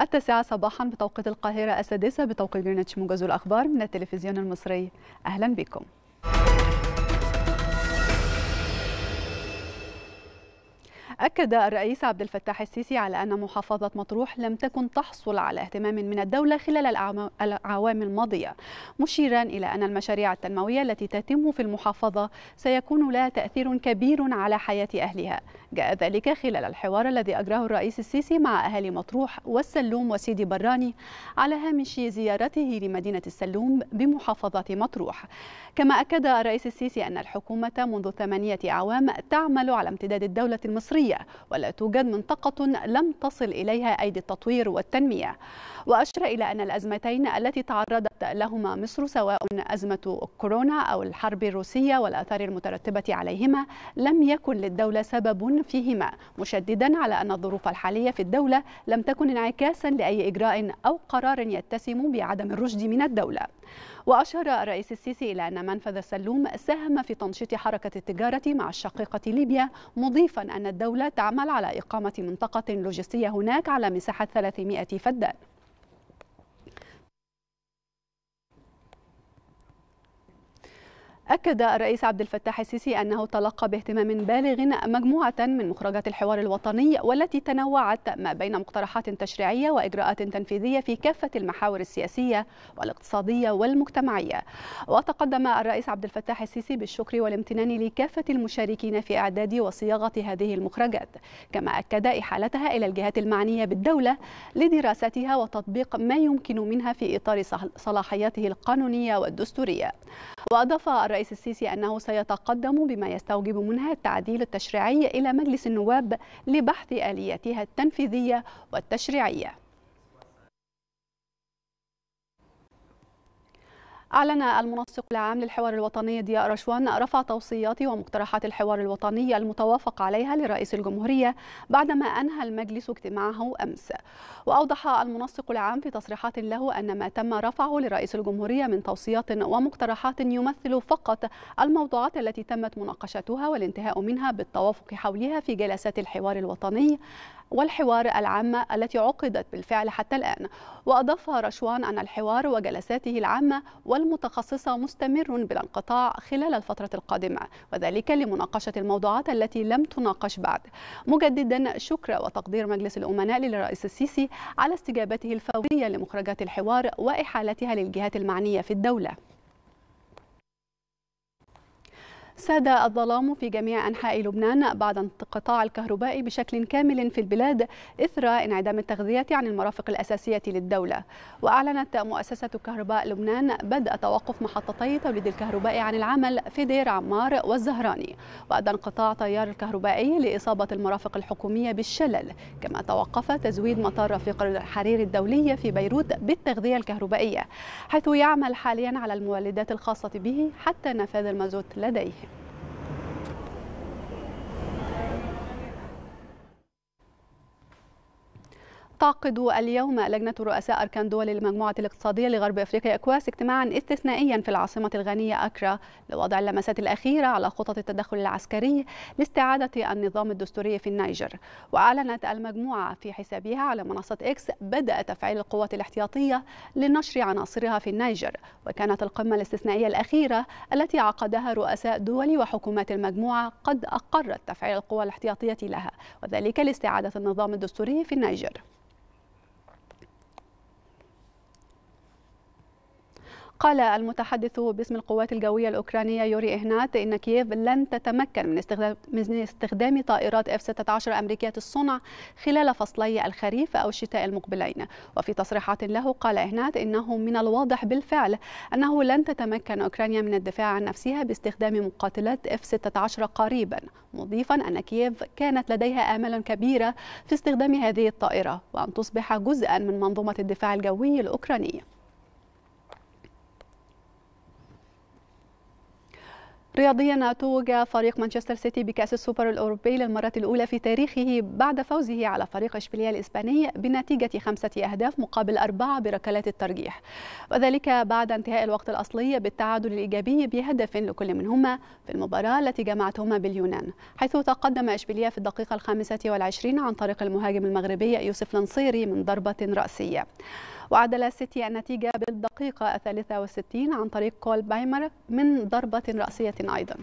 التاسعة صباحا بتوقيت القاهرة السادسة بتوقيت جرينتش موجز الأخبار من التلفزيون المصري أهلا بكم أكد الرئيس عبد الفتاح السيسي على أن محافظة مطروح لم تكن تحصل على اهتمام من الدولة خلال الأعوام الماضية، مشيرا إلى أن المشاريع التنموية التي تتم في المحافظة سيكون لها تأثير كبير على حياة أهلها، جاء ذلك خلال الحوار الذي أجراه الرئيس السيسي مع أهالي مطروح والسلوم وسيدي براني على هامش زيارته لمدينة السلوم بمحافظة مطروح كما أكد الرئيس السيسي أن الحكومة منذ ثمانية أعوام تعمل على امتداد الدولة المصرية ولا توجد منطقة لم تصل إليها أيدي التطوير والتنمية وأشار إلى أن الأزمتين التي تعرض شهدت لهما مصر سواء أزمة كورونا أو الحرب الروسية والآثار المترتبة عليهما لم يكن للدولة سبب فيهما مشددا على أن الظروف الحالية في الدولة لم تكن انعكاسا لأي إجراء أو قرار يتسم بعدم الرشد من الدولة وأشار الرئيس السيسي إلى أن منفذ السلوم ساهم في تنشيط حركة التجارة مع الشقيقة ليبيا مضيفا أن الدولة تعمل على إقامة منطقة لوجستية هناك على مساحة 300 فدان أكد الرئيس عبد الفتاح السيسي أنه تلقى باهتمام بالغ مجموعة من مخرجات الحوار الوطني والتي تنوعت ما بين مقترحات تشريعية وإجراءات تنفيذية في كافة المحاور السياسية والاقتصادية والمجتمعية وتقدم الرئيس عبد الفتاح السيسي بالشكر والامتنان لكافة المشاركين في إعداد وصياغة هذه المخرجات كما أكد إحالتها إلى الجهات المعنية بالدولة لدراستها وتطبيق ما يمكن منها في إطار صلاحياته القانونية والدستورية وأضاف الرئيس الرئيس السيسي أنه سيتقدم بما يستوجب منها التعديل التشريعي إلى مجلس النواب لبحث آلياتها التنفيذية والتشريعية أعلن المنصف المنسق العام للحوار الوطني ضياء رشوان رفع توصيات ومقترحات الحوار الوطني المتوافق عليها لرئيس الجمهورية بعدما أنهى المجلس اجتماعه أمس وأوضح المنسق العام في تصريحات له أن ما تم رفعه لرئيس الجمهورية من توصيات ومقترحات يمثل فقط الموضوعات التي تمت مناقشتها والانتهاء منها بالتوافق حولها في جلسات الحوار الوطني والحوار العامة التي عقدت بالفعل حتى الآن وأضاف رشوان أن الحوار وجلساته العامة والمتخصصة مستمر بلا انقطاع خلال الفترة القادمة وذلك لمناقشة الموضوعات التي لم تناقش بعد مجددا شكر وتقدير مجلس الأمناء للرئيس السيسي على استجابته الفورية لمخرجات الحوار وإحالتها للجهات المعنية في الدولة ساد الظلام في جميع أنحاء لبنان بعد انقطاع الكهرباء بشكل كامل في البلاد إثر انعدام التغذية عن المرافق الأساسية للدولة وأعلنت مؤسسة كهرباء لبنان بدء توقف محطتي توليد الكهرباء عن العمل في دير عمار والزهراني وأدى انقطاع تيار الكهربائي لإصابة المرافق الحكومية بالشلل كما توقف تزويد مطار رفيق الحرير الدولي في بيروت بالتغذية الكهربائية حيث يعمل حاليا على المولدات الخاصة به حتى نفاذ المازوت لديه تعقد اليوم لجنة رؤساء أركان دول المجموعة الاقتصادية لغرب أفريقيا أكواس اجتماعا استثنائيا في العاصمة الغنية أكرا لوضع اللمسات الأخيرة على خطط التدخل العسكري لاستعادة النظام الدستوري في النيجر وأعلنت المجموعة في حسابها على منصة إكس بدأ تفعيل القوات الاحتياطية لنشر عناصرها في النيجر وكانت القمة الاستثنائية الأخيرة التي عقدها رؤساء دول وحكومات المجموعة قد أقرت تفعيل القوى الاحتياطية لها وذلك لاستعادة النظام الدستوري في النيجر قال المتحدث باسم القوات الجوية الأوكرانية يوري إهنات إن كييف لن تتمكن من استخدام, من استخدام طائرات F-16 أمريكية الصنع خلال فصلي الخريف أو الشتاء المقبلين وفي تصريحات له قال إهنات إنه من الواضح بالفعل أنه لن تتمكن أوكرانيا من الدفاع عن نفسها باستخدام مقاتلات F-16 قريبا مضيفا أن كييف كانت لديها آمال كبيرة في استخدام هذه الطائرة وأن تصبح جزءا من منظومة الدفاع الجوي الأوكرانية رياضيا توج فريق مانشستر سيتي بكأس السوبر الأوروبي للمرة الأولى في تاريخه بعد فوزه على فريق إشبيلية الإسباني بنتيجة خمسة أهداف مقابل أربعة بركلات الترجيح وذلك بعد انتهاء الوقت الأصلي بالتعادل الإيجابي بهدف لكل منهما في المباراة التي جمعتهما باليونان حيث تقدم إشبيلية في الدقيقة الخامسة والعشرين عن طريق المهاجم المغربي يوسف لنصيري من ضربة رأسية وعدل سيتي النتيجة بالدقيقة 63 عن طريق كول بايمر من ضربة رأسية أيضا